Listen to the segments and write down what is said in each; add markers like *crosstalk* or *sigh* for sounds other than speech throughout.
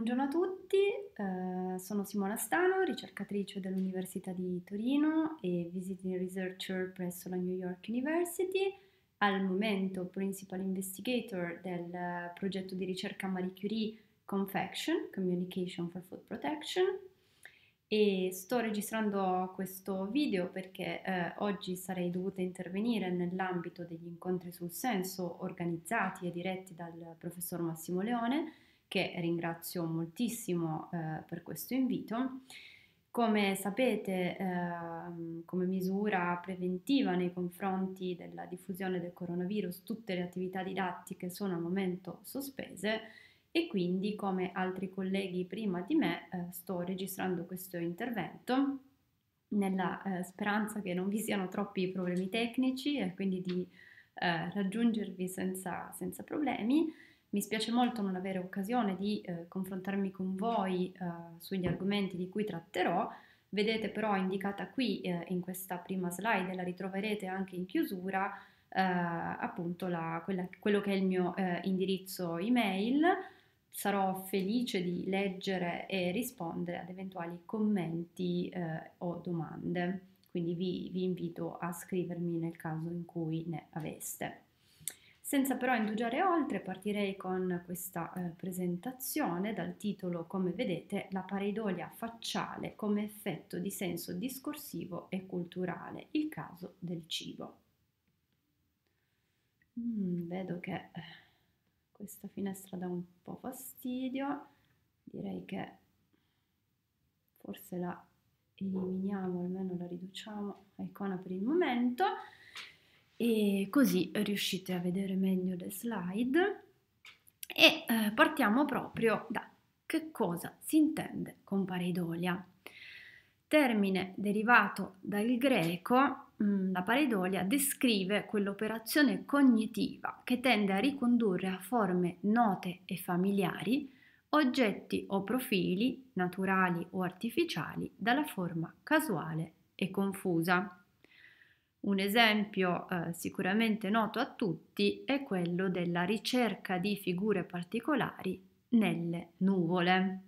Buongiorno a tutti, eh, sono Simona Stano, ricercatrice dell'Università di Torino e visiting researcher presso la New York University, al momento principal investigator del progetto di ricerca Marie Curie Confection, Communication for Food Protection e sto registrando questo video perché eh, oggi sarei dovuta intervenire nell'ambito degli incontri sul senso organizzati e diretti dal professor Massimo Leone che ringrazio moltissimo eh, per questo invito. Come sapete, eh, come misura preventiva nei confronti della diffusione del coronavirus, tutte le attività didattiche sono al momento sospese e quindi, come altri colleghi prima di me, eh, sto registrando questo intervento nella eh, speranza che non vi siano troppi problemi tecnici e quindi di eh, raggiungervi senza, senza problemi mi spiace molto non avere occasione di eh, confrontarmi con voi eh, sugli argomenti di cui tratterò, vedete però indicata qui eh, in questa prima slide, la ritroverete anche in chiusura, eh, appunto la, quella, quello che è il mio eh, indirizzo email. Sarò felice di leggere e rispondere ad eventuali commenti eh, o domande, quindi vi, vi invito a scrivermi nel caso in cui ne aveste. Senza però indugiare oltre, partirei con questa eh, presentazione dal titolo, come vedete, La pareidolia facciale come effetto di senso discorsivo e culturale, il caso del cibo. Mm, vedo che eh, questa finestra dà un po' fastidio, direi che forse la eliminiamo, almeno la riduciamo a icona per il momento e così riuscite a vedere meglio le slide e eh, partiamo proprio da che cosa si intende con pareidolia. Termine derivato dal greco, mm, la pareidolia descrive quell'operazione cognitiva che tende a ricondurre a forme note e familiari oggetti o profili, naturali o artificiali, dalla forma casuale e confusa. Un esempio eh, sicuramente noto a tutti è quello della ricerca di figure particolari nelle nuvole.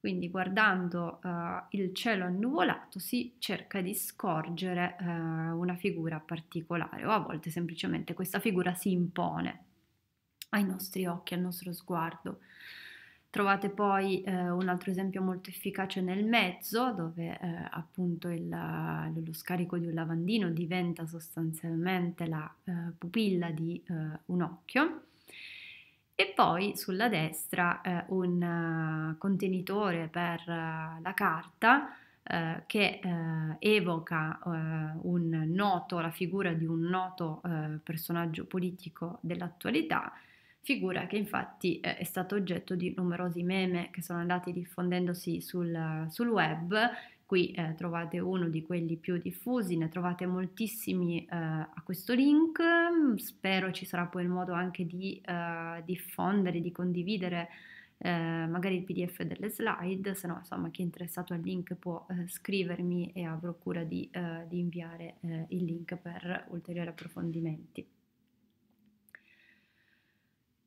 Quindi guardando eh, il cielo annuvolato si cerca di scorgere eh, una figura particolare o a volte semplicemente questa figura si impone ai nostri occhi, al nostro sguardo. Trovate poi eh, un altro esempio molto efficace nel mezzo, dove eh, appunto il, eh, lo scarico di un lavandino diventa sostanzialmente la eh, pupilla di eh, un occhio. E poi sulla destra eh, un contenitore per la carta che evoca un noto, la figura di un noto personaggio politico dell'attualità figura che infatti eh, è stato oggetto di numerosi meme che sono andati diffondendosi sul, sul web. Qui eh, trovate uno di quelli più diffusi, ne trovate moltissimi eh, a questo link, spero ci sarà poi il modo anche di eh, diffondere, di condividere eh, magari il pdf delle slide, se no insomma chi è interessato al link può eh, scrivermi e avrò cura di, di inviare il link per ulteriori approfondimenti.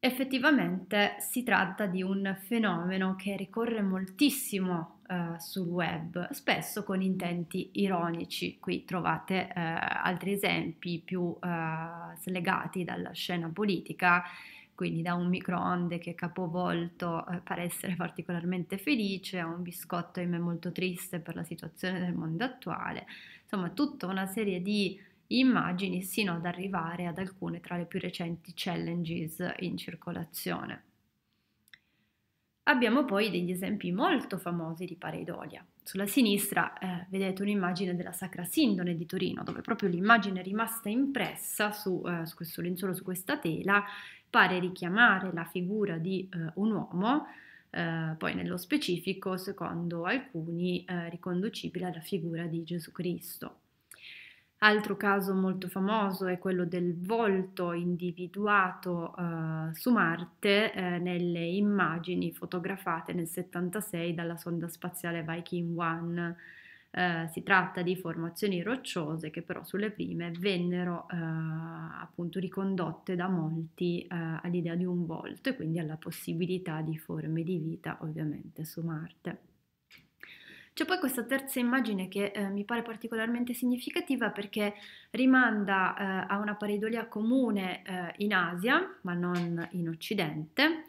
Effettivamente si tratta di un fenomeno che ricorre moltissimo eh, sul web, spesso con intenti ironici. Qui trovate eh, altri esempi più eh, slegati dalla scena politica, quindi da un microonde che capovolto eh, pare essere *laughs* particolarmente felice a un biscotto ahimè molto triste per la situazione del mondo attuale. Insomma, tutta una serie di immagini sino ad arrivare ad alcune tra le più recenti challenges in circolazione. Abbiamo poi degli esempi molto famosi di pareidolia. Sulla sinistra eh, vedete un'immagine della Sacra Sindone di Torino, dove proprio l'immagine rimasta impressa su, eh, su questo lenzuolo, su questa tela, pare richiamare la figura di eh, un uomo, eh, poi nello specifico, secondo alcuni, eh, riconducibile alla figura di Gesù Cristo. Altro caso molto famoso è quello del volto individuato eh, su Marte eh, nelle immagini fotografate nel 1976 dalla sonda spaziale Viking 1. Eh, si tratta di formazioni rocciose che però sulle prime vennero eh, appunto ricondotte da molti eh, all'idea di un volto e quindi alla possibilità di forme di vita ovviamente su Marte. C'è poi questa terza immagine che eh, mi pare particolarmente significativa perché rimanda eh, a una pareidolia comune eh, in Asia, ma non in Occidente.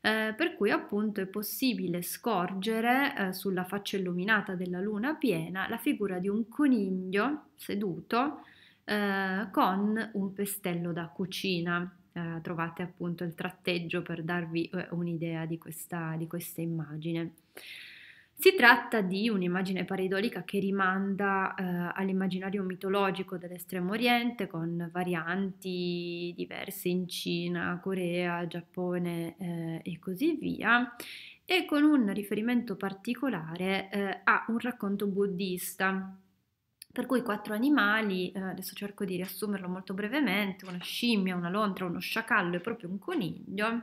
Eh, per cui appunto è possibile scorgere eh, sulla faccia illuminata della luna piena la figura di un coniglio seduto eh, con un pestello da cucina. trovate appunto il tratteggio per darvi un'idea di questa, di questa immagine. Si tratta di un'immagine pareidolica che rimanda eh, all'immaginario mitologico dell'estremo oriente con varianti diverse in Cina, Corea, Giappone eh, e così via e con un riferimento particolare eh, a un racconto buddista per cui quattro animali, eh, adesso cerco di riassumerlo molto brevemente, una scimmia, una lontra, uno sciacallo e proprio un coniglio,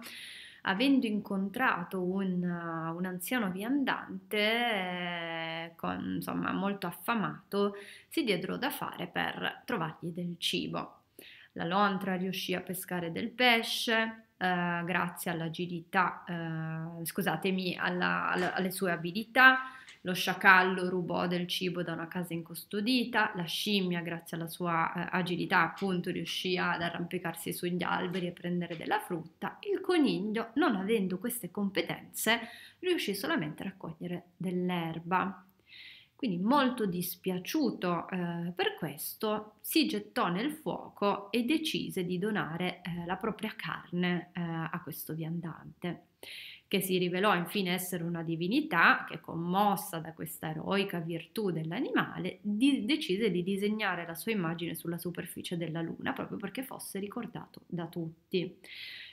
avendo incontrato un, uh, un anziano viandante eh, con, insomma, molto affamato, si diedero da fare per trovargli del cibo. La lontra riuscì a pescare del pesce, Uh, grazie all'agilità, uh, scusatemi, alla, alla, alle sue abilità, lo sciacallo rubò del cibo da una casa incustodita, la scimmia grazie alla sua eh, agilità appunto riuscì ad arrampicarsi sugli alberi e prendere della frutta, il coniglio non avendo queste competenze riuscì solamente a raccogliere dell'erba. Quindi molto dispiaciuto eh, per questo, si gettò nel fuoco e decise di donare eh, la propria carne eh, a questo viandante che si rivelò infine essere una divinità che, commossa da questa eroica virtù dell'animale, di- decise di disegnare la sua immagine sulla superficie della luna proprio perché fosse ricordato da tutti.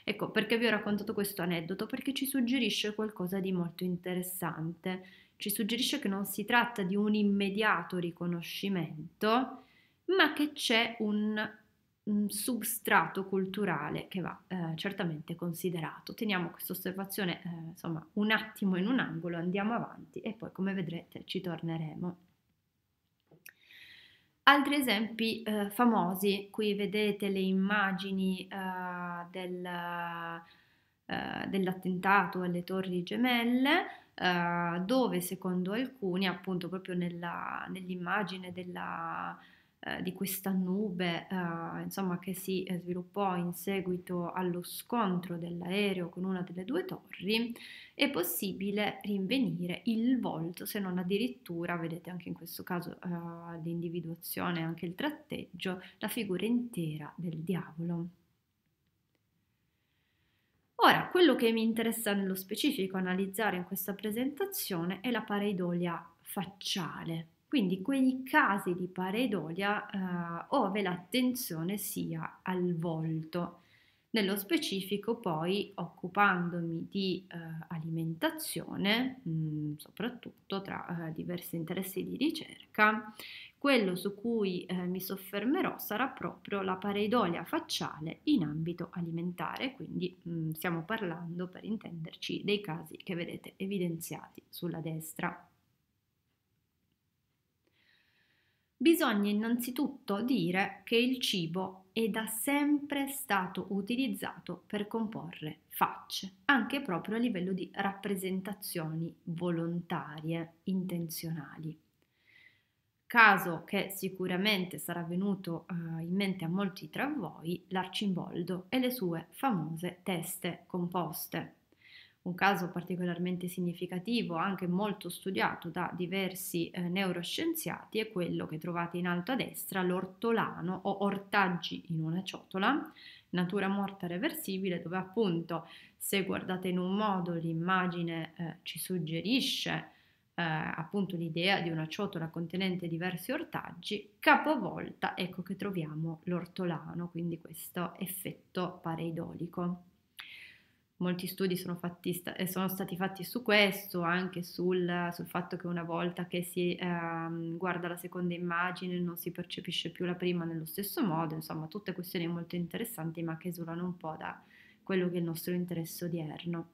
Ecco, perché vi ho raccontato questo aneddoto? Perché ci suggerisce qualcosa di molto interessante. Ci suggerisce che non si tratta di un immediato riconoscimento, ma che c'è un substrato culturale che va eh, certamente considerato. Teniamo questa osservazione eh, insomma un attimo in un angolo, andiamo avanti e poi come vedrete ci torneremo. Altri esempi eh, famosi, qui vedete le immagini eh, del, eh, dell'attentato alle torri gemelle, eh, dove secondo alcuni, appunto proprio nella, nell'immagine della, eh, di questa nube eh, insomma, che si eh, sviluppò in seguito allo scontro dell'aereo con una delle due torri, è possibile rinvenire il volto, se non addirittura, vedete anche in questo caso eh, l'individuazione, anche il tratteggio, la figura intera del diavolo. Ora, quello che mi interessa nello specifico analizzare in questa presentazione è la pareidolia facciale. Quindi quei casi di pareidolia eh, ove l'attenzione sia al volto. Nello specifico poi occupandomi di eh, alimentazione, mh, mm, soprattutto tra eh, diversi interessi di ricerca, quello su cui eh, mi soffermerò sarà proprio la pareidolia facciale in ambito alimentare, quindi mh, mm, stiamo parlando per intenderci dei casi che vedete evidenziati sulla destra. bisogna innanzitutto dire che il cibo è da sempre stato utilizzato per comporre facce, anche proprio a livello di rappresentazioni volontarie, intenzionali. Caso che sicuramente sarà venuto eh, in mente a molti tra voi, l'Arcimboldo e le sue famose teste composte un caso particolarmente significativo, anche molto studiato da diversi eh, neuroscienziati, è quello che trovate in alto a destra, l'ortolano o ortaggi in una ciotola, natura morta reversibile, dove appunto se guardate in un modo l'immagine eh, ci suggerisce eh, appunto l'idea di una ciotola contenente diversi ortaggi, capovolta ecco che troviamo l'ortolano, quindi questo effetto pareidolico molti studi sono, fatti, eh, sono, stati fatti su questo, anche sul, sul fatto che una volta che si ehm, guarda la seconda immagine non si percepisce più la prima nello stesso modo, insomma tutte questioni molto interessanti ma che esulano un po' da quello che è il nostro interesse odierno.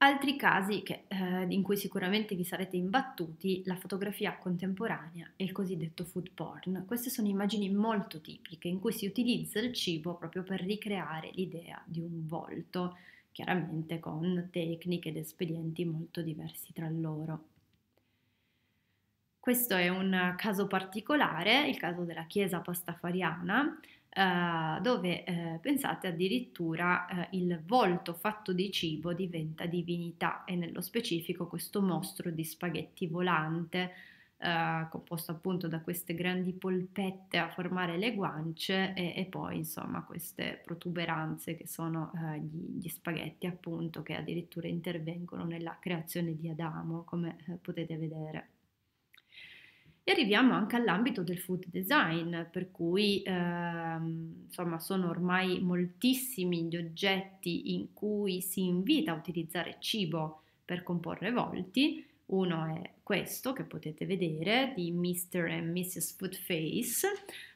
Altri casi che, eh, in cui sicuramente vi sarete imbattuti, la fotografia contemporanea e il cosiddetto food porn. Queste sono immagini molto tipiche in cui si utilizza il cibo proprio per ricreare l'idea di un volto, chiaramente con tecniche ed espedienti molto diversi tra loro. Questo è un caso particolare, il caso della chiesa pastafariana, eh, dove eh, pensate addirittura eh, il volto fatto di cibo diventa divinità e nello specifico questo mostro di spaghetti volante eh, composto appunto da queste grandi polpette a formare le guance e, e poi insomma queste protuberanze che sono eh, gli, gli, spaghetti appunto che addirittura intervengono nella creazione di Adamo come potete vedere. E arriviamo anche all'ambito del food design, per cui ehm, insomma sono ormai moltissimi gli oggetti in cui si invita a utilizzare cibo per comporre volti. Uno è questo che potete vedere di Mr. e Mrs. Foodface,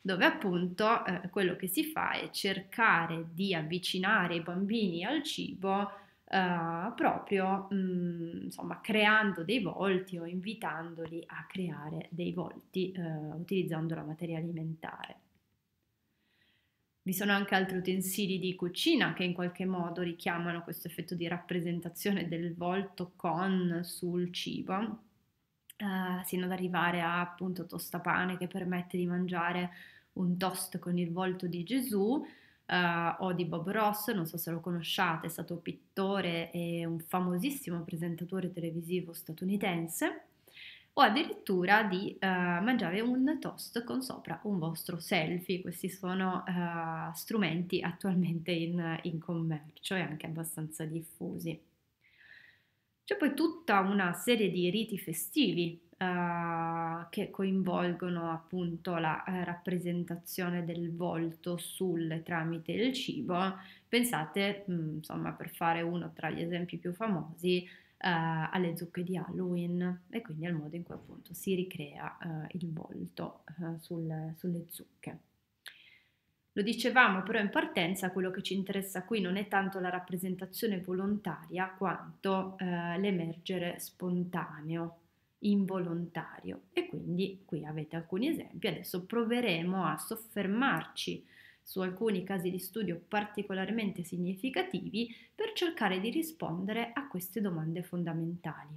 dove appunto eh, quello che si fa è cercare di avvicinare i bambini al cibo eh, proprio mh, mm, insomma creando dei volti o invitandoli a creare dei volti eh, utilizzando la materia alimentare. Vi sono anche altri utensili di cucina che in qualche modo richiamano questo effetto di rappresentazione del volto con sul cibo, eh, sino ad arrivare a appunto tostapane che permette di mangiare un toast con il volto di Gesù, uh, o di Bob Ross, non so se lo conosciate, è stato pittore e un famosissimo presentatore televisivo statunitense, o addirittura di uh, mangiare un toast con sopra un vostro selfie. Questi sono uh, strumenti attualmente in, in commercio e anche abbastanza diffusi. C'è poi tutta una serie di riti festivi eh, che coinvolgono appunto la eh, rappresentazione del volto sul tramite il cibo. Pensate, mh, mm, insomma, per fare uno tra gli esempi più famosi, Uh, alle zucche di Halloween e quindi al modo in cui appunto si ricrea uh, il volto uh, sul, sulle zucche. Lo dicevamo però in partenza, quello che ci interessa qui non è tanto la rappresentazione volontaria quanto l'emergere spontaneo involontario. E quindi qui avete alcuni esempi, adesso proveremo a soffermarci su alcuni casi di studio particolarmente significativi per cercare di rispondere a queste domande fondamentali,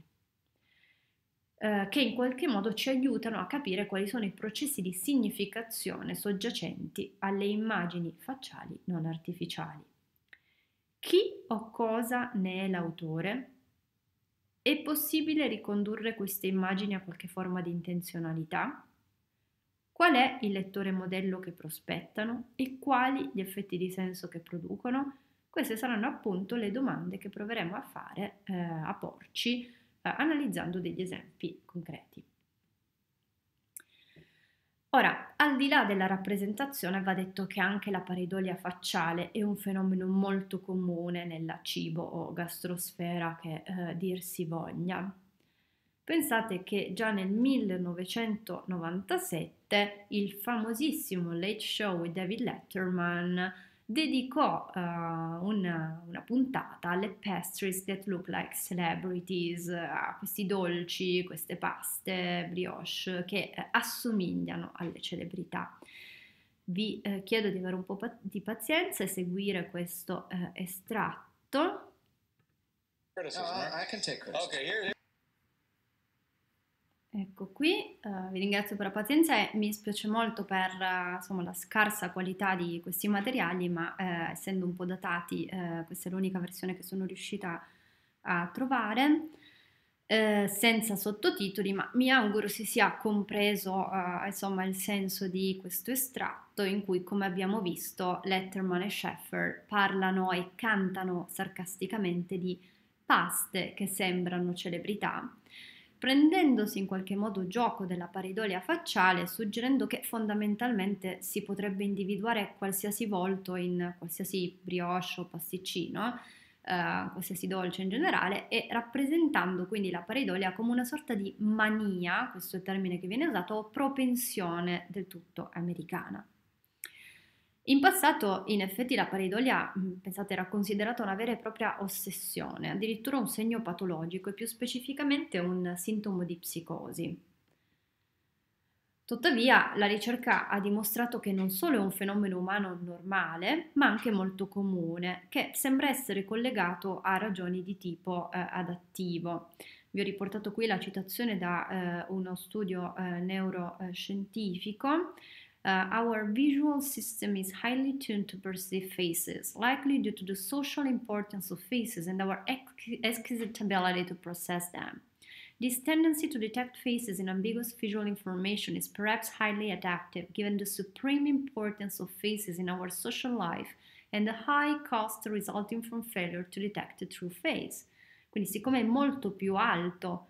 eh, che in qualche modo ci aiutano a capire quali sono i processi di significazione soggiacenti alle immagini facciali non artificiali. Chi o cosa ne è l'autore? È possibile ricondurre queste immagini a qualche forma di intenzionalità? Qual è il lettore modello che prospettano e quali gli effetti di senso che producono? Queste saranno appunto le domande che proveremo a fare, eh, a porci, eh, analizzando degli esempi concreti. Ora, al di là della rappresentazione, va detto che anche la pareidolia facciale è un fenomeno molto comune nella cibo o gastrosfera che eh, dir si voglia. Pensate che già nel 1997 il famosissimo Late Show David Letterman dedicò uh, eh, una, una, puntata alle pastries that look like celebrities, a questi dolci, queste paste, brioche che eh, assomigliano alle celebrità. Vi eh, chiedo di avere un po' pa- di pazienza e seguire questo eh, estratto. Criticism, uh, right? no, I, I Ecco qui, uh, vi ringrazio per la pazienza e mi spiace molto per uh, insomma, la scarsa qualità di questi materiali, ma eh, essendo un po' datati, eh, questa è l'unica versione che sono riuscita a trovare, eh, senza sottotitoli, ma mi auguro si sia compreso eh, insomma, il senso di questo estratto in cui, come abbiamo visto, Letterman e Sheffer parlano e cantano sarcasticamente di paste che sembrano celebrità prendendosi in qualche modo gioco della pareidolia facciale, suggerendo che fondamentalmente si potrebbe individuare qualsiasi volto in qualsiasi brioche o pasticcino, eh, qualsiasi dolce in generale, e rappresentando quindi la pareidolia come una sorta di mania, questo è il termine che viene usato, o propensione del tutto americana. In passato, in effetti, la pareidolia, pensate, era considerata una vera e propria ossessione, addirittura un segno patologico e più specificamente un sintomo di psicosi. Tuttavia, la ricerca ha dimostrato che non solo è un fenomeno umano normale, ma anche molto comune, che sembra essere collegato a ragioni di tipo eh, adattivo. Vi ho riportato qui la citazione da eh, uno studio eh, neuroscientifico Uh, our visual system is highly tuned to perceive faces, likely due to the social importance of faces and our exquisite ability to process them. This tendency to detect faces in ambiguous visual information is perhaps highly adaptive, given the supreme importance of faces in our social life and the high cost resulting from failure to detect a true face. Quindi, siccome è molto più alto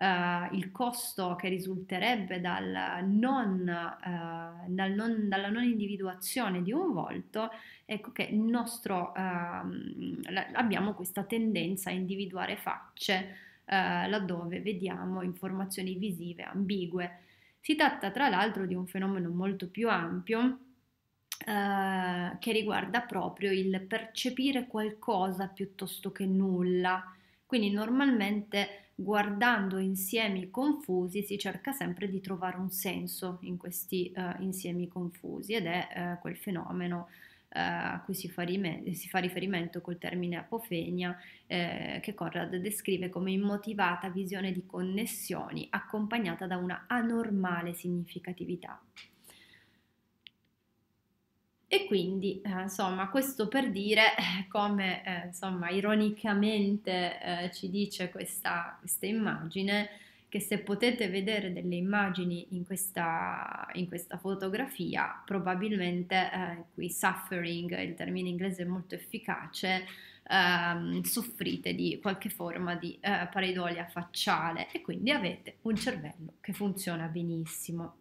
uh, il costo che risulterebbe dal non, uh, dal non, dalla non individuazione di un volto, ecco che nostro, ehm, la, abbiamo questa tendenza a individuare facce eh, laddove vediamo informazioni visive ambigue. Si tratta tra l'altro di un fenomeno molto più ampio Uh, che riguarda proprio il percepire qualcosa piuttosto che nulla. Quindi normalmente guardando insiemi confusi si cerca sempre di trovare un senso in questi eh, insiemi confusi ed è eh, quel fenomeno eh, a cui si fa, rime- si fa, riferimento col termine apofenia eh, che Conrad descrive come immotivata visione di connessioni accompagnata da una anormale significatività. E quindi, eh, insomma, questo per dire eh, come, eh, insomma, ironicamente eh, ci dice questa, questa, immagine, che se potete vedere delle immagini in questa, in questa fotografia, probabilmente eh, qui suffering, il termine inglese è molto efficace, ehm, soffrite di qualche forma di eh, pareidolia facciale e quindi avete un cervello che funziona benissimo.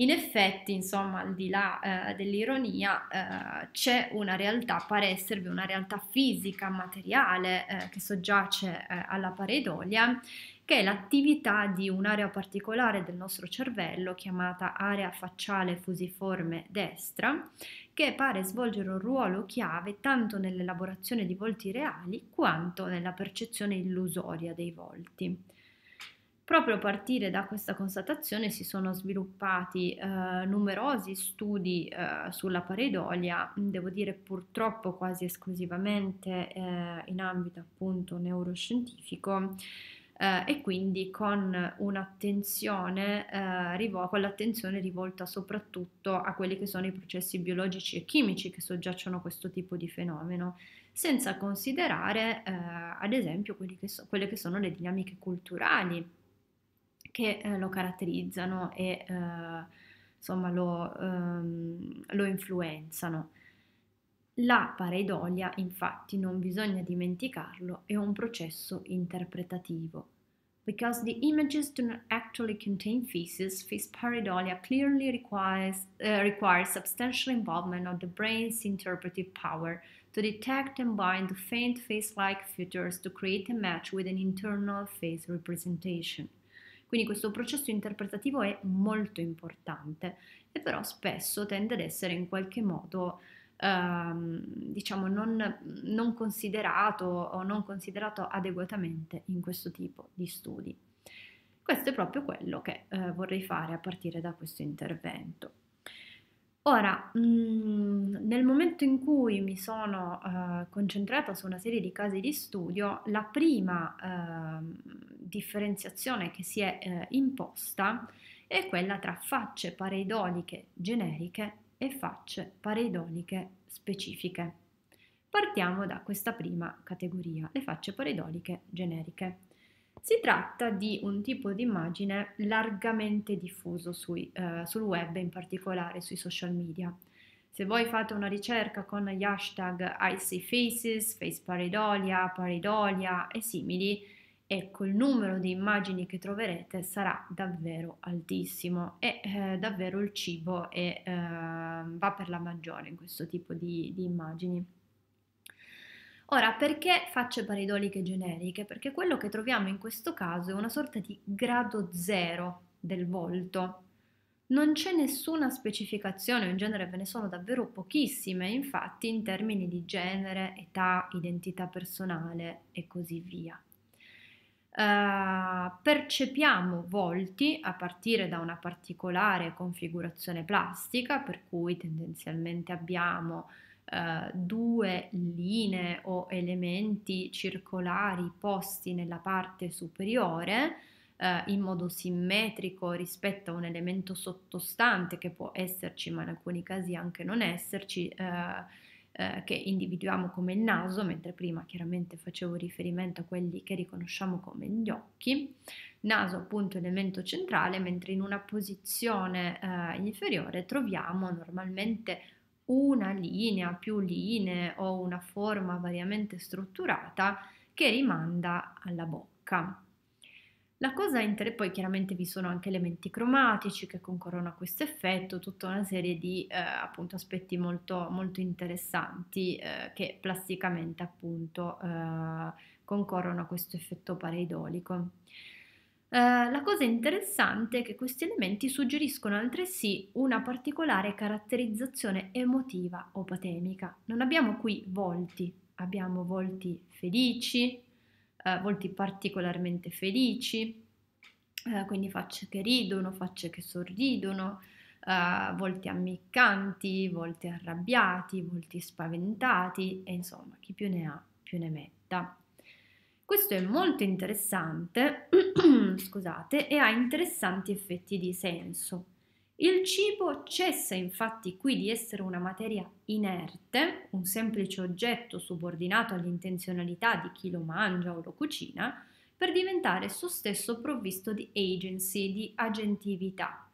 In effetti, insomma, al di là eh, dell'ironia, eh, c'è una realtà, pare esservi una realtà fisica, materiale, eh, che soggiace eh, alla pareidolia, che è l'attività di un'area particolare del nostro cervello, chiamata area facciale fusiforme destra, che pare svolgere un ruolo chiave tanto nell'elaborazione di volti reali quanto nella percezione illusoria dei volti. Proprio a partire da questa constatazione si sono sviluppati eh, numerosi studi eh, sulla pareidolia, devo dire purtroppo quasi esclusivamente eh, in ambito appunto neuroscientifico. Eh, e quindi con un'attenzione eh, rivol- con l'attenzione rivolta soprattutto a quelli che sono i processi biologici e chimici che soggiacciono a questo tipo di fenomeno senza considerare eh, ad esempio che so, quelle che sono le dinamiche culturali che eh, lo caratterizzano e eh, insomma, lo, ehm, lo influenzano. La pareidolia, infatti, non bisogna dimenticarlo, è un processo interpretativo. Because the images do not actually contain feces, fees pareidolia clearly requires, uh, eh, requires substantial involvement of the brain's interpretive power to detect and bind faint face-like features to create a match with an internal face representation. Quindi questo processo interpretativo è molto importante e però spesso tende ad essere in qualche modo ehm, diciamo non, non considerato o non considerato adeguatamente in questo tipo di studi. Questo è proprio quello che eh, vorrei fare a partire da questo intervento. Ora, mm, nel momento in cui mi sono eh, concentrata su una serie di casi di studio, la prima ehm, differenziazione che si è eh, imposta è quella tra facce pareidoliche generiche e facce pareidoliche specifiche. Partiamo da questa prima categoria, le facce pareidoliche generiche. Si tratta di un tipo di immagine largamente diffuso sui, eh, sul web, in particolare sui social media. Se voi fate una ricerca con gli hashtag ICFaces, FaceParidolia, Paridolia e simili, ecco il numero di immagini che troverete sarà davvero altissimo e eh, davvero il cibo è, eh, va per la maggiore in questo tipo di, di immagini. Ora, perché facce pareidoliche generiche? Perché quello che troviamo in questo caso è una sorta di grado zero del volto. Non c'è nessuna specificazione, in genere ve ne sono davvero pochissime, infatti, in termini di genere, età, identità personale e così via. Uh, percepiamo volti a partire da una particolare configurazione plastica, per cui tendenzialmente abbiamo eh, due linee o elementi circolari posti nella parte superiore eh, in modo simmetrico rispetto a un elemento sottostante che può esserci ma in alcuni casi anche non esserci. Eh, eh, che individuiamo come il naso, mentre prima chiaramente facevo riferimento a quelli che riconosciamo come gli occhi. Naso appunto elemento centrale, mentre in una posizione eh, inferiore troviamo normalmente una linea, più linee o una forma variamente strutturata che rimanda alla bocca. La cosa inter... poi chiaramente vi sono anche elementi cromatici che concorrono a questo effetto, tutta una serie di eh, appunto, aspetti molto, molto interessanti eh, che plasticamente appunto eh, concorrono a questo effetto pareidolico. Eh, la cosa interessante è che questi elementi suggeriscono altresì una particolare caratterizzazione emotiva o patemica. Non abbiamo qui volti, abbiamo volti felici, uh, volti particolarmente felici, uh, quindi facce che ridono, facce che sorridono, volti ammiccanti, volti arrabbiati, volti spaventati e insomma chi più ne ha più ne metta. Questo è molto interessante, *clears throat* scusate, e ha interessanti effetti di senso. Il cibo cessa infatti qui di essere una materia inerte, un semplice oggetto subordinato all'intenzionalità di chi lo mangia o lo cucina, per diventare esso stesso provvisto di agency, di agentività,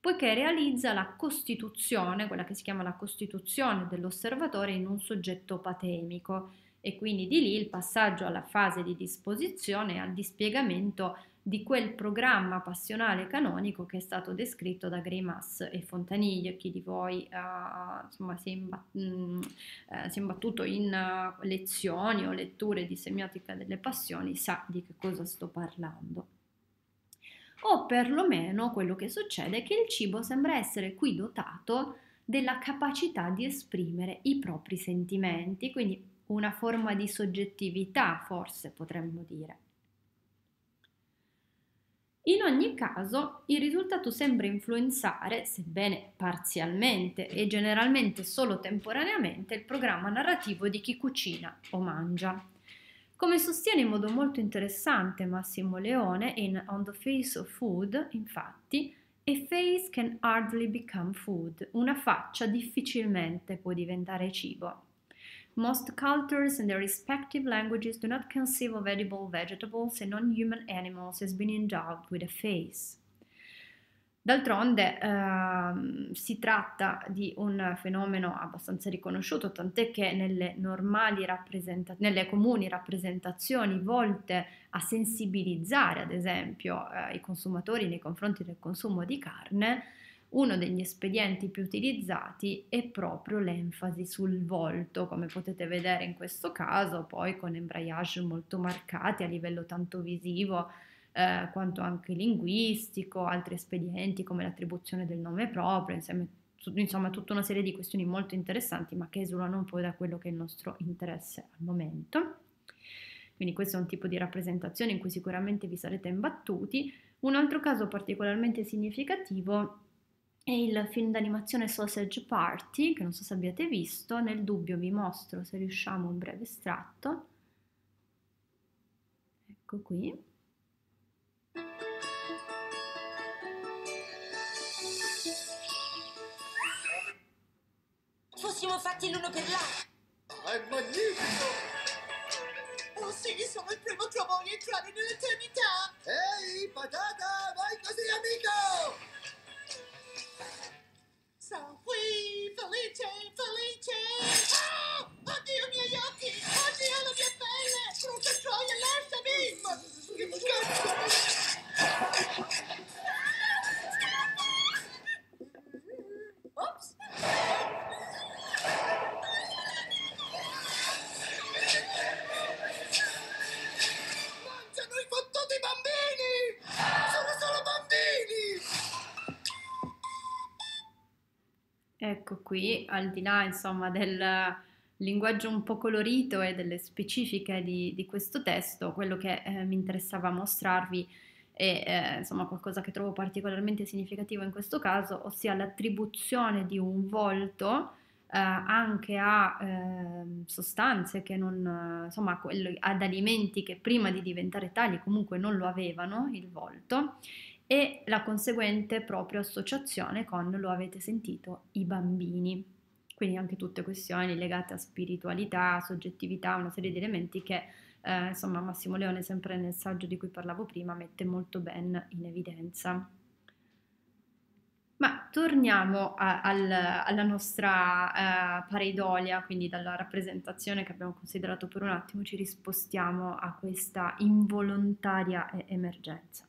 poiché realizza la costituzione, quella che si chiama la costituzione dell'osservatore in un soggetto patemico, e quindi di lì il passaggio alla fase di disposizione e al dispiegamento di quel programma passionale canonico che è stato descritto da Grimas e Fontaniglia. Chi di voi uh, insomma, si, è imbat- mh, mm, eh, si, è imbattuto in uh, lezioni o letture di semiotica delle passioni sa di che cosa sto parlando. O perlomeno quello che succede è che il cibo sembra essere qui dotato della capacità di esprimere i propri sentimenti, quindi una forma di soggettività, forse potremmo dire. In ogni caso, il risultato sembra influenzare, sebbene parzialmente e generalmente solo temporaneamente, il programma narrativo di chi cucina o mangia. Come sostiene in modo molto interessante Massimo Leone in On the Face of Food, infatti, a face can hardly become food, una faccia difficilmente può diventare cibo. Most cultures and their respective languages do not conceive of edible vegetables and non-human animals as being endowed with a face. D'altronde ehm, si tratta di un fenomeno abbastanza riconosciuto, tant'è che nelle, rappresenta- nelle comuni rappresentazioni volte a sensibilizzare, ad esempio, eh, i consumatori nei confronti del consumo di carne, uno degli espedienti più utilizzati è proprio l'enfasi sul volto, come potete vedere in questo caso, poi con embrayage molto marcati a livello tanto visivo eh, quanto anche linguistico, altri espedienti come l'attribuzione del nome proprio, insieme, insomma tutta una serie di questioni molto interessanti ma che esulano un po' da quello che è il nostro interesse al momento. Quindi questo è un tipo di rappresentazione in cui sicuramente vi sarete imbattuti. Un altro caso particolarmente significativo è il film d'animazione Sausage Party, che non so se abbiate visto, nel dubbio vi mostro se riusciamo un breve estratto. Ecco qui. Fossimo fatti l'uno per l'altro. È magnifico! al di là insomma, del linguaggio un po' colorito e delle specifiche di, di questo testo, quello che eh, mi interessava mostrarvi è eh, insomma qualcosa che trovo particolarmente significativo in questo caso, ossia l'attribuzione di un volto eh, anche a eh, sostanze che non, insomma, quello, ad alimenti che prima di diventare tali comunque non lo avevano il volto e la conseguente proprio associazione con, lo avete sentito, i bambini. Quindi anche tutte questioni legate a spiritualità, soggettività, una serie di elementi che eh, insomma Massimo Leone, sempre nel saggio di cui parlavo prima, mette molto ben in evidenza. Ma torniamo a, al, alla nostra eh, pareidolia, quindi dalla rappresentazione che abbiamo considerato per un attimo, ci rispostiamo a questa involontaria emergenza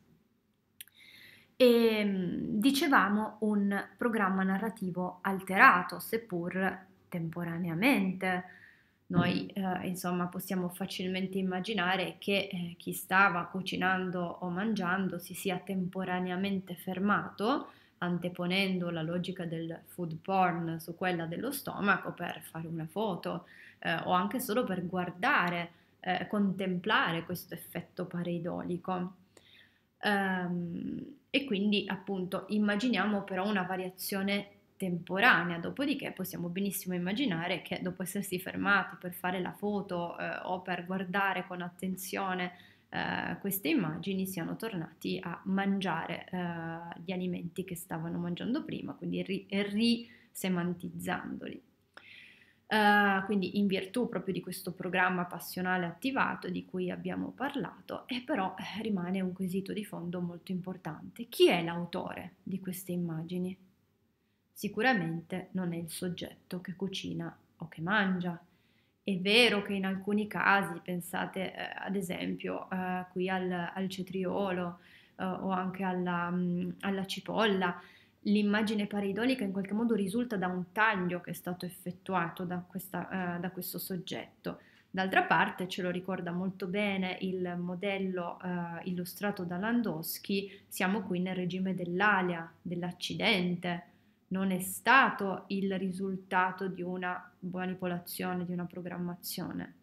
dicevamo un programma narrativo alterato, seppur temporaneamente. Noi mm-hmm. eh, insomma possiamo facilmente immaginare che eh, chi stava cucinando o mangiando si sia temporaneamente fermato, anteponendo la logica del food porn su quella dello stomaco per fare una foto eh, o anche solo per guardare, eh, contemplare questo effetto pareidolico. Um, e quindi appunto immaginiamo però una variazione temporanea, dopodiché possiamo benissimo immaginare che dopo essersi fermati per fare la foto eh, o per guardare con attenzione eh, queste immagini siano tornati a mangiare eh, gli alimenti che stavano mangiando prima, quindi ri- risemantizzandoli. Uh, quindi in virtù proprio di questo programma passionale attivato di cui abbiamo parlato, e però eh, rimane un quesito di fondo molto importante. Chi è l'autore di queste immagini? Sicuramente non è il soggetto che cucina o che mangia. È vero che in alcuni casi, pensate eh, ad esempio eh, qui al, al cetriolo eh, o anche alla, mm, alla cipolla, l'immagine pareidolica in qualche modo risulta da un taglio che è stato effettuato da, questa, eh, da questo soggetto. D'altra parte ce lo ricorda molto bene il modello eh, illustrato da Landowski, siamo qui nel regime dell'alia, dell'accidente, non è stato il risultato di una manipolazione, di una programmazione,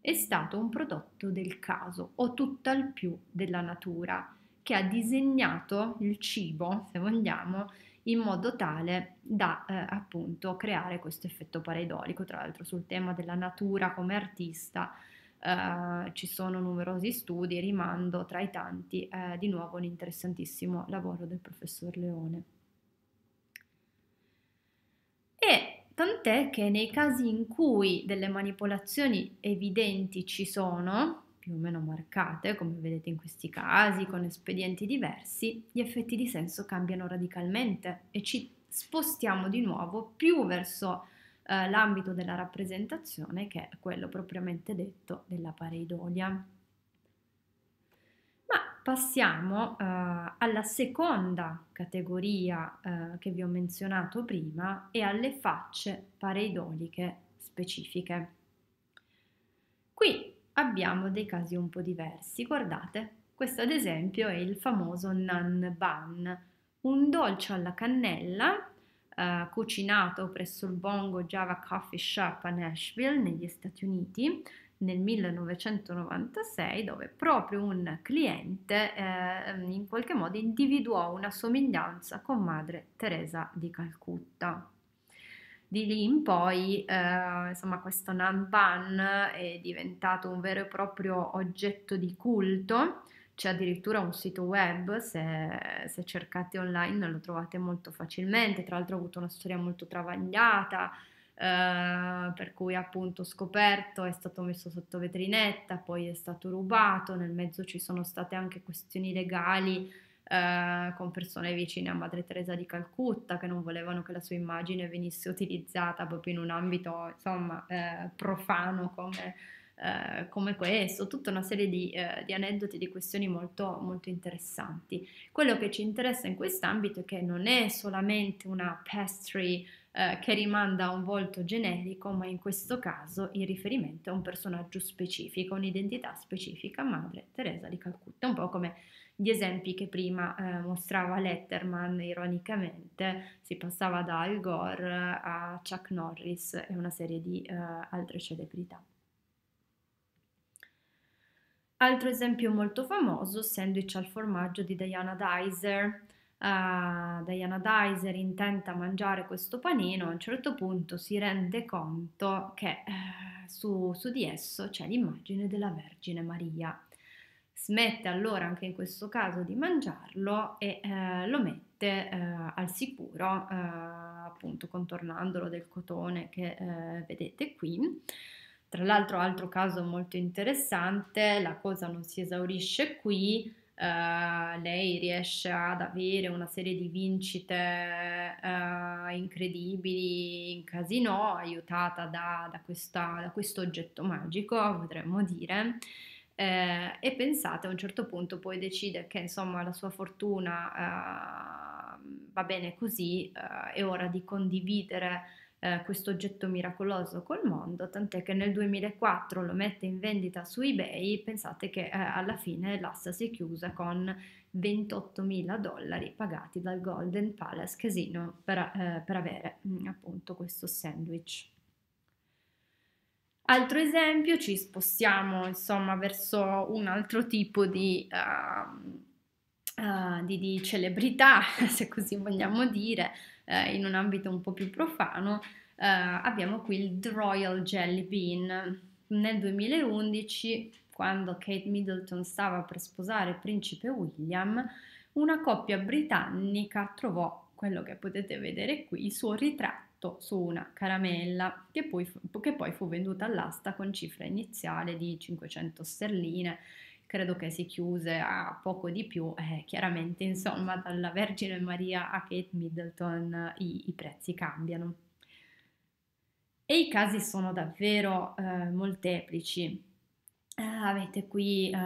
è stato un prodotto del caso o tutt'al più della natura che ha disegnato il cibo, se vogliamo, in modo tale da eh, appunto creare questo effetto pareidolico. Tra l'altro sul tema della natura come artista eh, ci sono numerosi studi, rimando tra i tanti eh, di nuovo un interessantissimo lavoro del professor Leone. E tant'è che nei casi in cui delle manipolazioni evidenti ci sono, più o meno marcate, come vedete in questi casi, con espedienti diversi, gli effetti di senso cambiano radicalmente e ci spostiamo di nuovo più verso eh, l'ambito della rappresentazione che è quello propriamente detto della pareidolia. Ma passiamo eh, alla seconda categoria eh, che vi ho menzionato prima e alle facce pareidoliche specifiche. Qui abbiamo dei casi un po' diversi. Guardate, questo ad esempio è il famoso nan ban, un dolce alla cannella eh, cucinato presso il Bongo Java Coffee Shop a Nashville negli Stati Uniti nel 1996 dove proprio un cliente eh, in qualche modo individuò una somiglianza con madre Teresa di Calcutta di lì in poi, eh, insomma, questo Nan è diventato un vero e proprio oggetto di culto. C'è addirittura un sito web, se, se cercate online lo trovate molto facilmente. Tra l'altro ha avuto una storia molto travagliata, Uh, per cui appunto scoperto è stato messo sotto vetrinetta, poi è stato rubato, nel mezzo ci sono state anche questioni legali eh, con persone vicine a Madre Teresa di Calcutta che non volevano che la sua immagine venisse utilizzata proprio in un ambito insomma eh, profano come, eh, come, questo, tutta una serie di, eh, di aneddoti, di questioni molto, molto interessanti. Quello che ci interessa in quest'ambito è che non è solamente una pastry eh, che rimanda a un volto generico, ma in questo caso il riferimento è un personaggio specifico, un'identità specifica, Madre Teresa di Calcutta, un po' come gli esempi che prima eh, mostrava Letterman, ironicamente, si passava da Al Gore eh, a Chuck Norris e una serie di eh, altre celebrità. Altro esempio molto famoso, sandwich al formaggio di Diana Dyser. Uh, ah, Diana Dyser intenta mangiare questo panino, a un certo punto si rende conto che uh, su, su, di esso c'è l'immagine della Vergine Maria smette allora anche in questo caso di mangiarlo e eh, lo mette eh, al sicuro, eh, appunto contornandolo del cotone che eh, vedete qui. Tra l'altro, altro caso molto interessante, la cosa non si esaurisce qui, Uh, lei riesce ad avere una serie di vincite uh, incredibili in casino, aiutata da, da, questa, da questo oggetto magico, potremmo dire eh, e pensate a un certo punto poi decide che insomma la sua fortuna eh, va bene così, eh, è ora di condividere eh, questo oggetto miracoloso col mondo, tant'è che nel 2004 lo mette in vendita su eBay, pensate che eh, alla fine l'asta si è chiusa con 28 mila dollari pagati dal Golden Palace Casino per, eh, per avere mm, appunto questo sandwich. Altro esempio, ci spostiamo insomma verso un altro tipo di, uh, uh, di, di celebrità, *laughs* se così vogliamo dire, uh, in un ambito un po' più profano. Eh, abbiamo qui il The Royal Jelly Bean. Nel 2011, quando Kate Middleton stava per sposare il principe William, una coppia britannica trovò quello che potete vedere qui, il suo ritratto prodotto su una caramella che poi, che poi fu venduta all'asta con cifra iniziale di 500 sterline credo che si chiuse a poco di più, eh, chiaramente insomma dalla Vergine Maria a Kate Middleton i, i prezzi cambiano. E i casi sono davvero eh, molteplici. Eh, avete qui eh,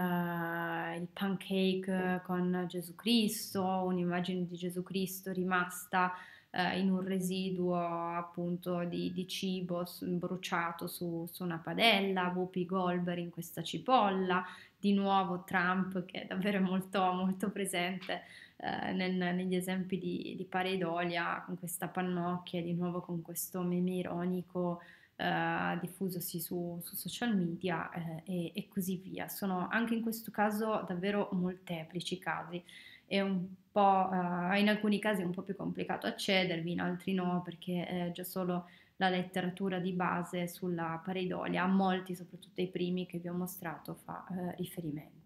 il pancake eh, con Gesù Cristo, un'immagine di Gesù Cristo rimasta eh, in un residuo appunto di, di cibo bruciato su, su, una padella, Whoopi Goldberg in questa cipolla, di nuovo Trump che è davvero molto, molto presente eh, nel, negli esempi di, di pareidolia con questa pannocchia, di nuovo con questo meme ironico. Uh, diffusosi su, su, social media eh, e, e, così via. Sono anche in questo caso davvero molteplici casi è un po', eh, in alcuni casi è un po' più complicato accedervi, in altri no, perché eh, già solo la letteratura di base sulla pareidolia, a molti, soprattutto i primi che vi ho mostrato, fa eh, riferimento.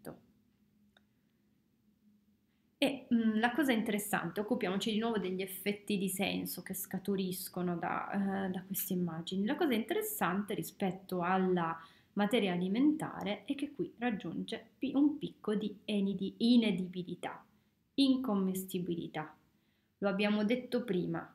E mh, mm, la cosa interessante, occupiamoci di nuovo degli effetti di senso che scaturiscono da, eh, da queste immagini. La cosa interessante rispetto alla materia alimentare è che qui raggiunge un picco di inedibilità incommestibilità. Lo abbiamo detto prima.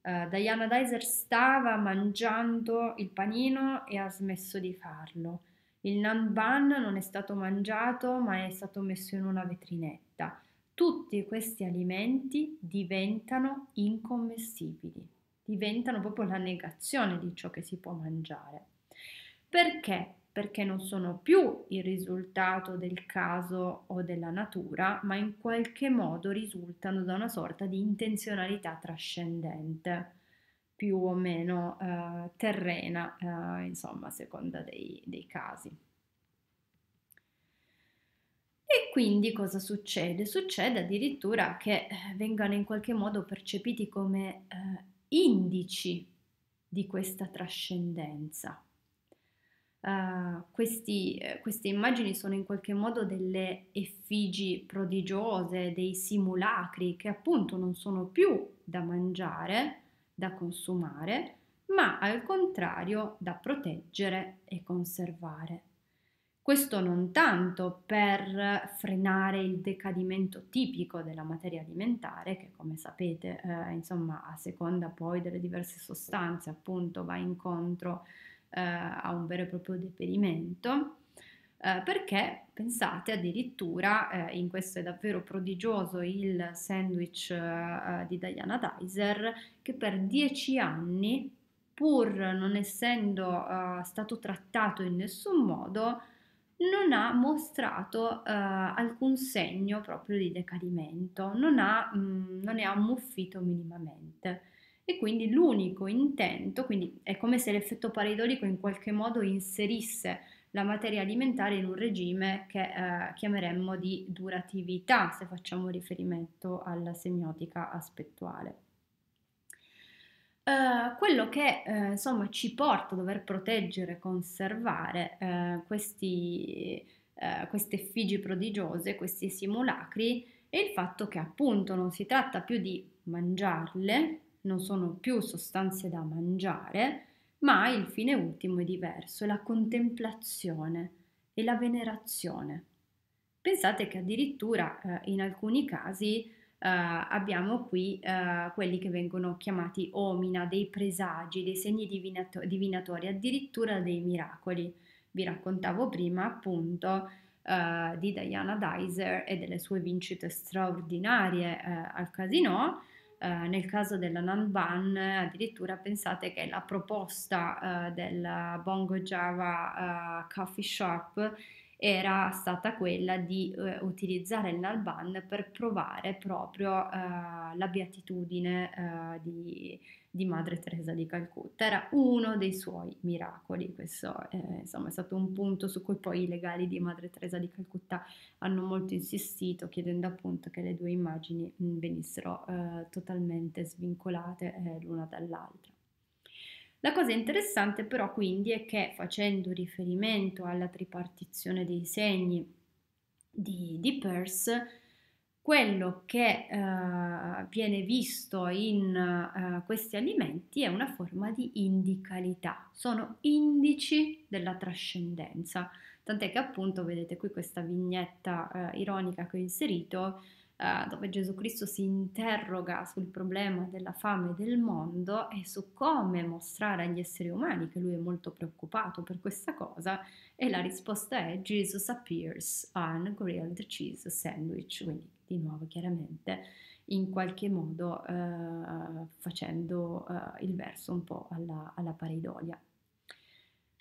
Uh, Diana Dyser stava mangiando il panino e ha smesso di farlo. Il nan ban non è stato mangiato, ma è stato messo in una vetrinetta. Tutti questi alimenti diventano incommestibili, diventano proprio la negazione di ciò che si può mangiare. Perché? perché non sono più il risultato del caso o della natura, ma in qualche modo risultano da una sorta di intenzionalità trascendente, più o meno eh, terrena, eh, insomma, a seconda dei, dei casi. E quindi cosa succede? Succede addirittura che eh, vengano in qualche modo percepiti come eh, indici di questa trascendenza eh, questi, eh, queste immagini sono in qualche modo delle effigi prodigiose, dei simulacri che appunto non sono più da mangiare, da consumare, ma al contrario da proteggere e conservare. Questo non tanto per frenare il decadimento tipico della materia alimentare, che come sapete, eh, insomma, a seconda poi delle diverse sostanze, appunto, va incontro eh, a un vero e proprio deperimento. Eh, perché pensate addirittura, eh, in questo è davvero prodigioso il sandwich eh, eh di Diana Dyser, che per dieci anni, pur non essendo eh, stato trattato in nessun modo, non ha mostrato alcun segno proprio di decadimento, non, ha, mh, mm, non ne ha ammuffito minimamente e quindi l'unico intento, quindi è come se l'effetto pareidolico in qualche modo inserisse la materia alimentare in un regime che eh, chiameremmo di duratività, se facciamo riferimento alla semiotica aspettuale. Uh, quello che uh, insomma ci porta a dover proteggere e conservare uh, questi, queste effigi prodigiose, questi simulacri, è il fatto che appunto non si tratta più di mangiarle, non sono più sostanze da mangiare, ma il fine ultimo è diverso, è la contemplazione e la venerazione. Pensate che addirittura eh, in alcuni casi Uh, abbiamo qui uh, quelli che vengono chiamati omina, dei presagi, dei segni divinato- divinatori, addirittura dei miracoli. Vi raccontavo prima appunto uh, di Diana Dyser e delle sue vincite straordinarie al casino eh, nel caso della non-ban addirittura pensate che la proposta eh, del Bongo Java eh, Coffee Shop era stata quella di eh, utilizzare l'Alban per provare proprio eh, la beatitudine eh, di, di Madre Teresa di Calcutta. Era uno dei suoi miracoli, questo eh, insomma, è stato un punto su cui poi i legali di Madre Teresa di Calcutta hanno molto insistito, chiedendo appunto che le due immagini mm, venissero eh, totalmente svincolate eh, l'una dall'altra. La cosa interessante però quindi è che facendo riferimento alla tripartizione dei segni di, di Peirce, quello che eh, viene visto in eh, questi alimenti è una forma di indicalità, sono indici della trascendenza. Tant'è che appunto vedete qui questa vignetta eh, ironica che ho inserito eh, dove Gesù Cristo si interroga sul problema della fame del mondo e su come mostrare agli esseri umani che lui è molto preoccupato per questa cosa e la risposta è Jesus appears on grilled cheese sandwich, quindi di nuovo chiaramente, in qualche modo eh, facendo eh, il verso un po' alla, alla pareidolia.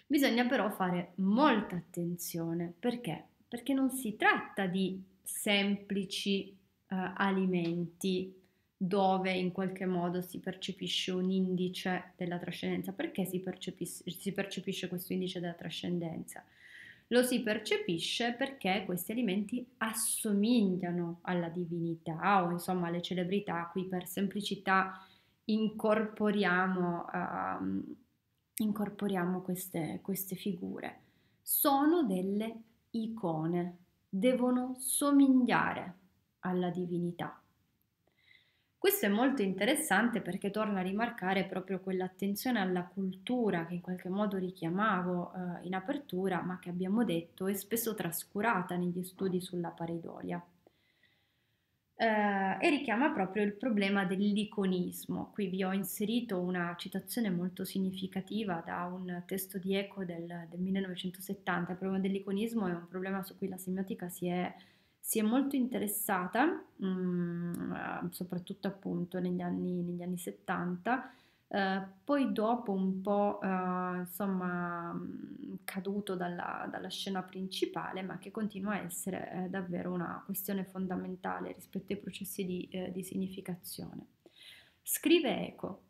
Bisogna però fare molta attenzione perché? Perché non si tratta di semplici eh, alimenti dove in qualche modo si percepisce un indice della trascendenza. Perché si, percepis- si percepisce questo indice della trascendenza? Lo si percepisce perché questi alimenti assomigliano alla divinità o insomma alle celebrità, qui per semplicità incorporiamo, uh, incorporiamo queste, queste figure. Sono delle icone, devono somigliare alla divinità. Questo è molto interessante perché torna a rimarcare proprio quell'attenzione alla cultura che in qualche modo richiamavo eh, in apertura, ma che abbiamo detto è spesso trascurata negli studi sulla pareidolia. Eh, e richiama proprio il problema dell'iconismo. Qui vi ho inserito una citazione molto significativa da un testo di Eco del, del 1970. Il problema dell'iconismo è un problema su cui la semiotica si è si è molto interessata, mh, mm, soprattutto appunto negli anni, negli anni 70, eh, poi dopo un po' eh, insomma mm, caduto dalla, dalla, scena principale, ma che continua a essere eh, davvero una questione fondamentale rispetto ai processi di, eh, di significazione. Scrive Eco,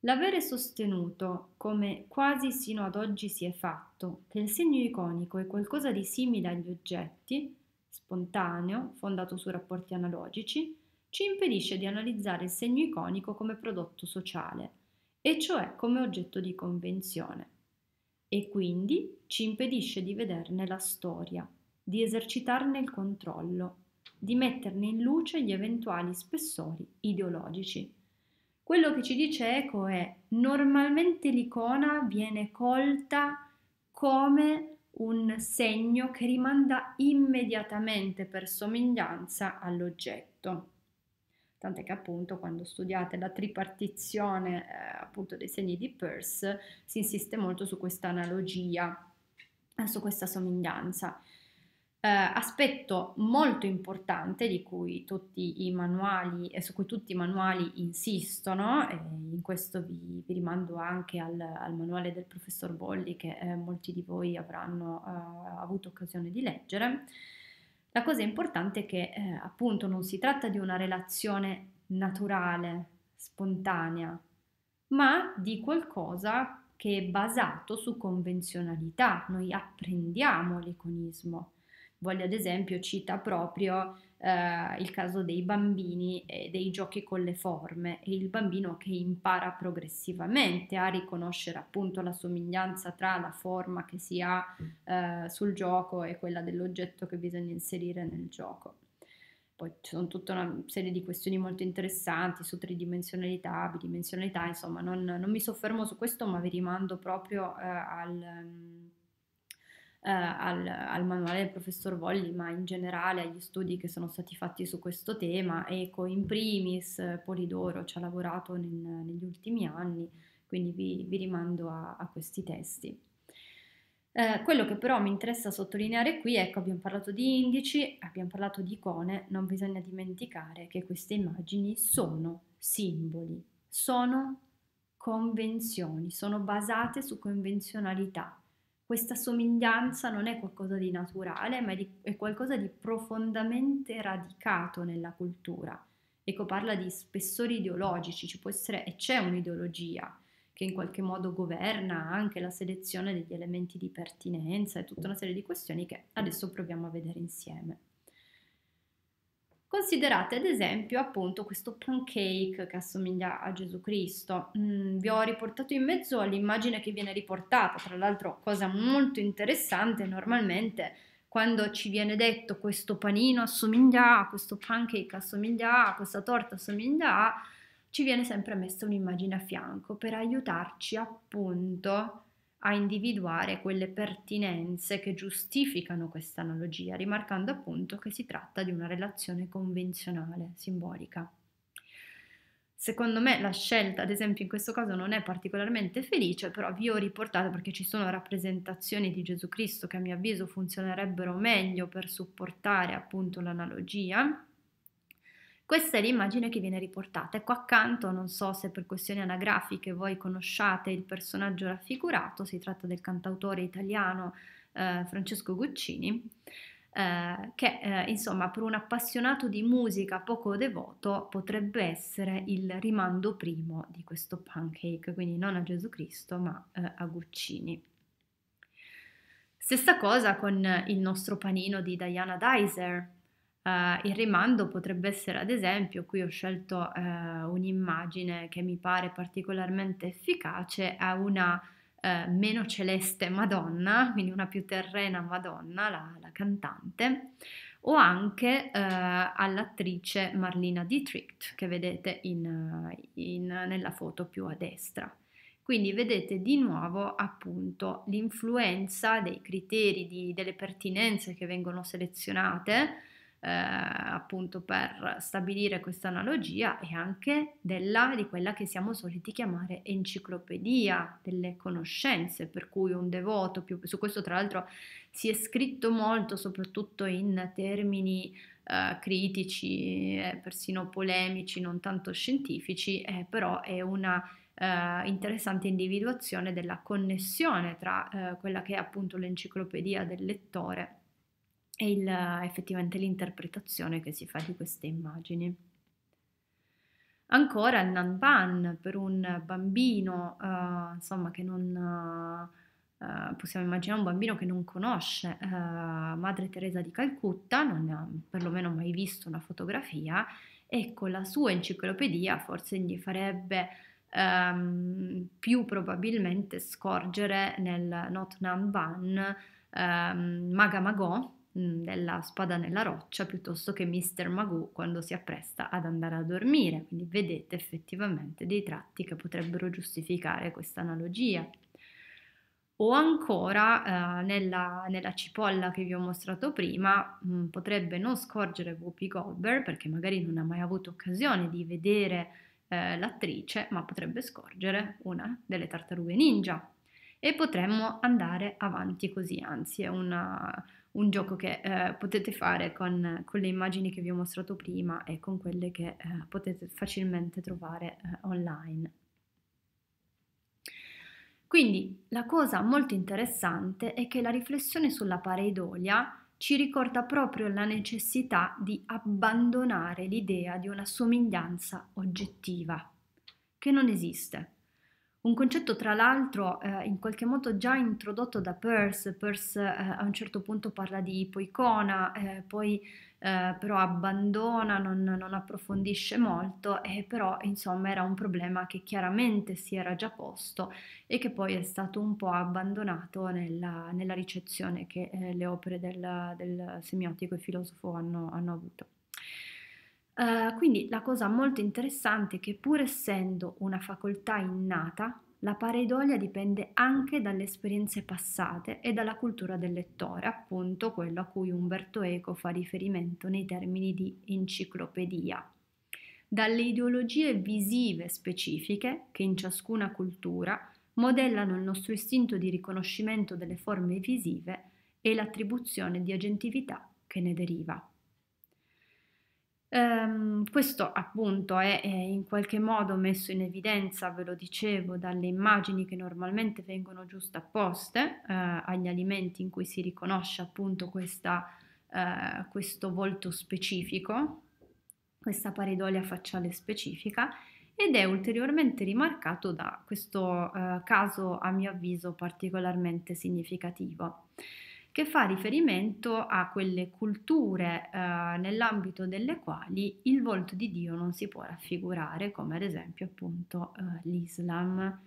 L'avere sostenuto, come quasi sino ad oggi si è fatto, che il segno iconico è qualcosa di simile agli oggetti, spontaneo, fondato su rapporti analogici, ci impedisce di analizzare il segno iconico come prodotto sociale, e cioè come oggetto di convenzione, e quindi ci impedisce di vederne la storia, di esercitarne il controllo, di metterne in luce gli eventuali spessori ideologici. Quello che ci dice Eco è normalmente l'icona viene colta come un segno che rimanda immediatamente per somiglianza all'oggetto. Tant'è che appunto quando studiate la tripartizione eh, appunto dei segni di Peirce si insiste molto su questa analogia, su questa somiglianza. Eh, aspetto molto importante di cui tutti i manuali e su cui tutti i manuali insistono, e in questo vi, vi rimando anche al, al, manuale del professor Bolli che eh, molti di voi avranno eh, avuto occasione di leggere. La cosa importante è che eh, appunto non si tratta di una relazione naturale, spontanea, ma di qualcosa che è basato su convenzionalità. Noi apprendiamo l'iconismo Voglio ad esempio cita proprio eh, il caso dei bambini e dei giochi con le forme e il bambino che impara progressivamente a riconoscere appunto la somiglianza tra la forma che si ha eh, sul gioco e quella dell'oggetto che bisogna inserire nel gioco. Poi ci sono tutta una serie di questioni molto interessanti su tridimensionalità, bidimensionalità, insomma non, non mi soffermo su questo ma vi rimando proprio eh, al eh, al, al, manuale del professor Volli, ma in generale agli studi che sono stati fatti su questo tema. Eco in primis, Polidoro ci ha lavorato nel, negli ultimi anni, quindi vi, vi rimando a, a questi testi. Eh, quello che però mi interessa sottolineare qui, ecco, abbiamo parlato di indici, abbiamo parlato di icone, non bisogna dimenticare che queste immagini sono simboli, sono convenzioni, sono basate su convenzionalità questa somiglianza non è qualcosa di naturale, ma è, di, è qualcosa di profondamente radicato nella cultura. Ecco, parla di spessori ideologici, ci può essere e c'è un'ideologia che in qualche modo governa anche la selezione degli elementi di pertinenza e tutta una serie di questioni che adesso proviamo a vedere insieme. Considerate ad esempio appunto questo pancake che assomiglia a Gesù Cristo. Mm, vi ho riportato in mezzo all'immagine che viene riportata, tra l'altro cosa molto interessante normalmente quando ci viene detto questo panino assomiglia a, questo pancake assomiglia a, questa torta assomiglia a, ci viene sempre messa un'immagine a fianco per aiutarci appunto a a individuare quelle pertinenze che giustificano questa analogia, rimarcando appunto che si tratta di una relazione convenzionale, simbolica. Secondo me la scelta, ad esempio in questo caso, non è particolarmente felice, però vi ho riportato perché ci sono rappresentazioni di Gesù Cristo che a mio avviso funzionerebbero meglio per supportare appunto l'analogia questa è l'immagine che viene riportata. Ecco accanto, non so se per questioni anagrafiche voi conosciate il personaggio raffigurato, si tratta del cantautore italiano eh, Francesco Guccini, eh, che eh, insomma per un appassionato di musica poco devoto potrebbe essere il rimando primo di questo pancake, quindi non a Gesù Cristo ma eh, a Guccini. Stessa cosa con il nostro panino di Diana Dyser, Uh, il rimando potrebbe essere, ad esempio, qui ho scelto uh, un'immagine che mi pare particolarmente efficace a una uh, meno celeste Madonna, *laughs* quindi una più terrena Madonna, la, la cantante, o anche all'attrice Marlina Dietrich, che vedete in, in, nella foto più a destra. Quindi vedete di nuovo appunto l'influenza dei criteri, di, delle pertinenze che vengono selezionate eh, appunto per stabilire questa analogia e anche della, di quella che siamo soliti chiamare enciclopedia delle conoscenze, per cui un devoto, più, su questo tra l'altro si è scritto molto, soprattutto in termini eh, critici, eh, persino polemici, non tanto scientifici, eh, però è una Uh, interessante individuazione della connessione tra uh, quella che è appunto l'enciclopedia del lettore è il, effettivamente l'interpretazione che si fa di queste immagini. Ancora il Nanban per un bambino, uh, insomma, che non uh, possiamo immaginare un bambino che non conosce uh, Madre Teresa di Calcutta, non ha perlomeno mai visto una fotografia, e con la sua enciclopedia forse gli farebbe um, più probabilmente scorgere nel Not Nanban um, ehm, Magamago Mm, della spada nella roccia piuttosto che Mr. Magoo quando si appresta ad andare a dormire, quindi vedete effettivamente dei tratti che potrebbero giustificare questa analogia. O ancora eh, nella, nella, cipolla che vi ho mostrato prima mh, mm, potrebbe non scorgere Whoopi Goldberg perché magari non ha mai avuto occasione di vedere eh, l'attrice, ma potrebbe scorgere una delle tartarughe ninja. E potremmo andare avanti così, anzi è una, un gioco che eh, potete fare con, con, le immagini che vi ho mostrato prima e con quelle che eh, potete facilmente trovare eh, online. Quindi la cosa molto interessante è che la riflessione sulla pareidolia ci ricorda proprio la necessità di abbandonare l'idea di una somiglianza oggettiva, che non esiste. Un concetto tra l'altro eh, in qualche modo già introdotto da Peirce, Peirce eh, a un certo punto parla di ipoicona, eh, poi eh, però abbandona, non, non, approfondisce molto, e eh, però insomma era un problema che chiaramente si era già posto e che poi è stato un po' abbandonato nella, nella ricezione che eh, le opere del, del semiotico e filosofo hanno, hanno avuto. Eh, quindi la cosa molto interessante è che pur essendo una facoltà innata, la pareidolia dipende anche dalle esperienze passate e dalla cultura del lettore, appunto quello a cui Umberto Eco fa riferimento nei termini di enciclopedia. Dalle ideologie visive specifiche che in ciascuna cultura modellano il nostro istinto di riconoscimento delle forme visive e l'attribuzione di agentività che ne deriva. Um, questo appunto è, è, in qualche modo messo in evidenza, ve lo dicevo, dalle immagini che normalmente vengono giustapposte uh, eh, agli alimenti in cui si riconosce appunto questa, uh, questo volto specifico, questa pareidolia facciale specifica ed è ulteriormente rimarcato da questo uh, caso a mio avviso particolarmente significativo che fa riferimento a quelle culture eh, nell'ambito delle quali il volto di Dio non si può raffigurare, come ad esempio appunto eh, l'Islam.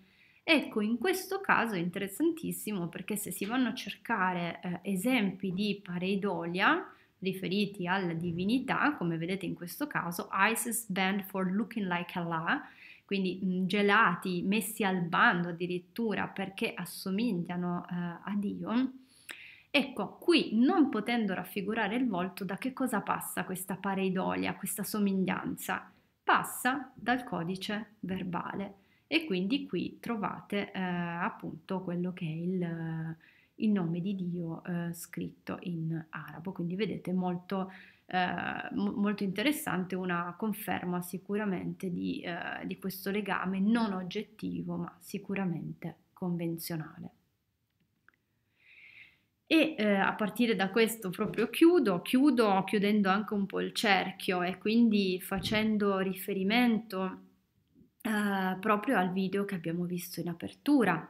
Ecco, in questo caso è interessantissimo perché se si vanno a cercare eh, esempi di pareidolia riferiti alla divinità, come vedete in questo caso, ISIS banned for looking like Allah, quindi mh, mm, gelati, messi al bando addirittura perché assomigliano eh, a Dio, Ecco, qui non potendo raffigurare il volto, da che cosa passa questa pareidolia, questa somiglianza? Passa dal codice verbale e quindi qui trovate eh, appunto quello che è il, il nome di Dio eh, scritto in arabo, quindi vedete molto, eh, molto interessante, una conferma sicuramente di, eh, di questo legame non oggettivo ma sicuramente convenzionale. E eh, a partire da questo proprio chiudo, chiudo chiudendo anche un po' il cerchio e quindi facendo riferimento eh, proprio al video che abbiamo visto in apertura,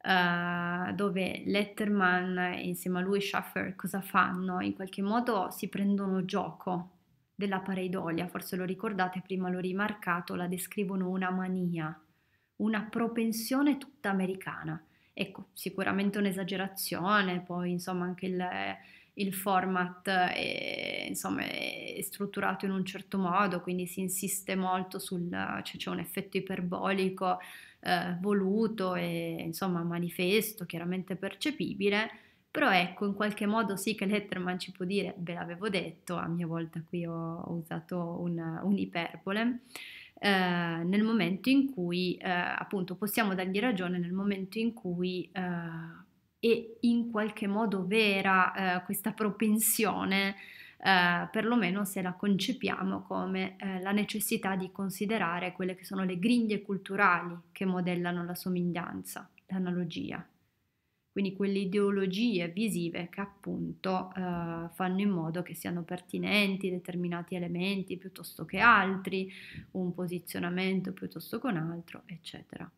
eh, dove Letterman insieme a lui Schaffer cosa fanno? In qualche modo si prendono gioco della pareidolia, forse lo ricordate, prima l'ho rimarcato, la descrivono una mania, una propensione tutta americana Ecco, sicuramente un'esagerazione, poi insomma anche il, il format è, insomma, è strutturato in un certo modo, quindi si insiste molto sul... Cioè c'è un effetto iperbolico eh, voluto e insomma manifesto, chiaramente percepibile, però ecco, in qualche modo sì che Letterman ci può dire, ve l'avevo detto, a mia volta qui ho, ho usato un, un'iperbole, eh, nel momento in cui eh, appunto possiamo dargli ragione, nel momento in cui eh, è in qualche modo vera eh, questa propensione eh, perlomeno se la concepiamo come eh, la necessità di considerare quelle che sono le griglie culturali che modellano la somiglianza, l'analogia quindi quelle ideologie visive che appunto eh, fanno in modo che siano pertinenti determinati elementi piuttosto che altri, un posizionamento piuttosto che un altro, eccetera.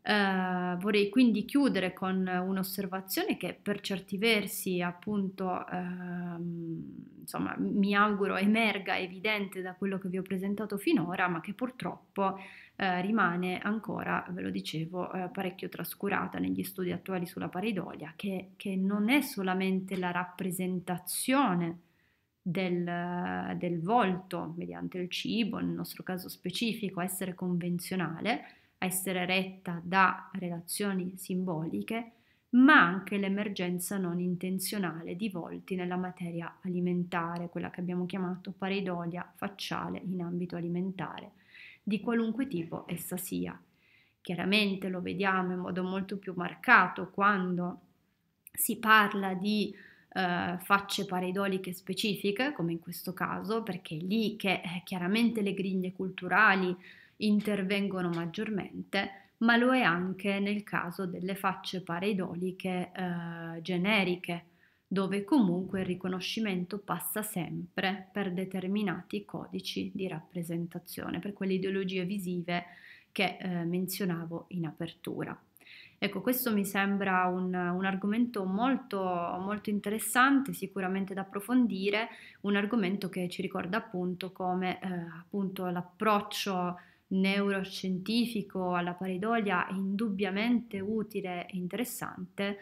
Eh, vorrei quindi chiudere con un'osservazione che per certi versi appunto ehm, insomma mi auguro emerga evidente da quello che vi ho presentato finora ma che purtroppo eh, rimane ancora, ve lo dicevo, eh, parecchio trascurata negli studi attuali sulla pareidolia, che, che non è solamente la rappresentazione del, del, volto mediante il cibo, nel nostro caso specifico, essere convenzionale, essere retta da relazioni simboliche, ma anche l'emergenza non intenzionale di volti nella materia alimentare, quella che abbiamo chiamato pareidolia facciale in ambito alimentare, di qualunque tipo essa sia. Chiaramente lo vediamo in modo molto più marcato quando si parla di eh, facce pareidoliche specifiche, come in questo caso, perché è lì che eh, chiaramente le griglie culturali intervengono maggiormente, ma lo è anche nel caso delle facce pareidoliche eh, generiche, dove comunque il riconoscimento passa sempre per determinati codici di rappresentazione, per quelle ideologie visive che eh, menzionavo in apertura. Ecco, questo mi sembra un, un argomento molto, molto, interessante, sicuramente da approfondire, un argomento che ci ricorda appunto come eh, appunto l'approccio neuroscientifico alla pareidolia è indubbiamente utile e interessante,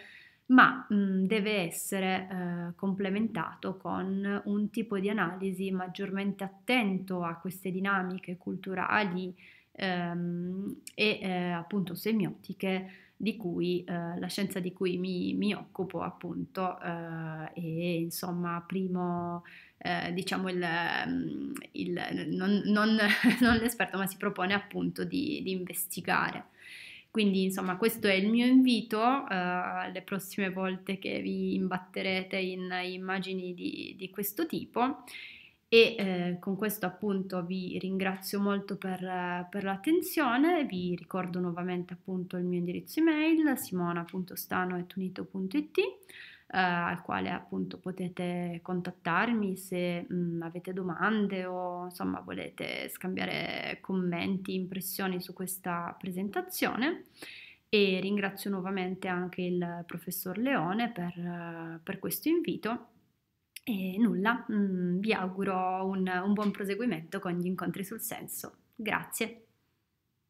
ma mh, mhmm, deve essere eh, complementato con un tipo di analisi maggiormente attento a queste dinamiche culturali ehm, e eh, appunto semiotiche di cui eh, la scienza di cui mi, mi occupo appunto eh, e insomma primo eh, diciamo il, mhmm, il non, non, *laughs* non, l'esperto ma si propone appunto di, di investigare. Quindi insomma questo è il mio invito uh, eh, le prossime volte che vi imbatterete in immagini di, di questo tipo e eh, con questo appunto vi ringrazio molto per, per, l'attenzione, vi ricordo nuovamente appunto il mio indirizzo email simona.stano.unito.it eh, al quale appunto potete contattarmi se mh, mm, avete domande o insomma volete scambiare commenti, impressioni su questa presentazione e ringrazio nuovamente anche il professor Leone per, eh, per questo invito e nulla, mh, mm, vi auguro un, un buon proseguimento con gli incontri sul senso. Grazie.